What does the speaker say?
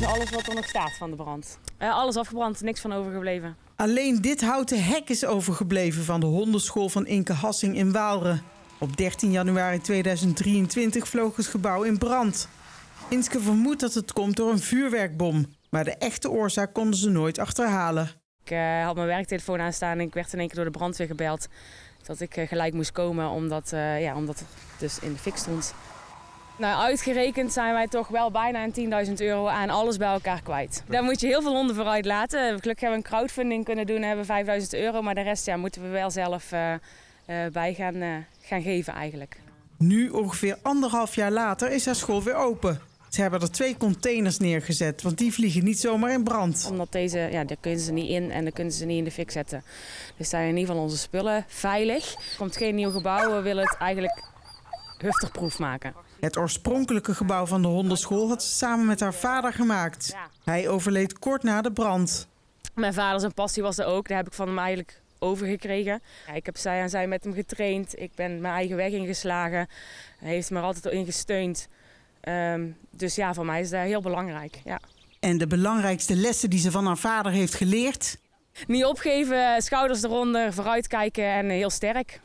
is alles wat er nog staat van de brand. Eh, alles afgebrand, niks van overgebleven. Alleen dit houten hek is overgebleven van de hondenschool van Inke Hassing in Waalre. Op 13 januari 2023 vloog het gebouw in brand. Inke vermoedt dat het komt door een vuurwerkbom. Maar de echte oorzaak konden ze nooit achterhalen. Ik eh, had mijn werktelefoon aanstaan en ik werd in één keer door de brandweer gebeld. Dat ik eh, gelijk moest komen omdat, ja, omdat het dus in de fik stond. Nou, uitgerekend zijn wij toch wel bijna een 10.000 euro aan alles bij elkaar kwijt. Daar moet je heel veel honden vooruit laten. Gelukkig hebben we een crowdfunding kunnen doen, hebben 5000 euro. Maar de rest ja, moeten we wel zelf eh, eh, bij gaan, eh, gaan geven eigenlijk. Nu, ongeveer anderhalf jaar later, is haar school weer open. Ze hebben er twee containers neergezet, want die vliegen niet zomaar in brand. Omdat deze, ja, daar kunnen ze niet in en daar kunnen ze niet in de fik zetten. Dus zijn in ieder geval onze spullen veilig. Er komt geen nieuw gebouw, we willen het eigenlijk hufterproef maken. Het oorspronkelijke gebouw van de hondenschool had ze samen met haar vader gemaakt. Hij overleed kort na de brand. Mijn vader zijn passie was er ook. Daar heb ik van hem eigenlijk overgekregen. Ik heb zij en zij met hem getraind. Ik ben mijn eigen weg ingeslagen. Hij heeft me er altijd in gesteund. Ehm, dus ja, voor mij is dat heel belangrijk. Ja. En de belangrijkste lessen die ze van haar vader heeft geleerd? Niet opgeven, schouders eronder, vooruitkijken en heel sterk.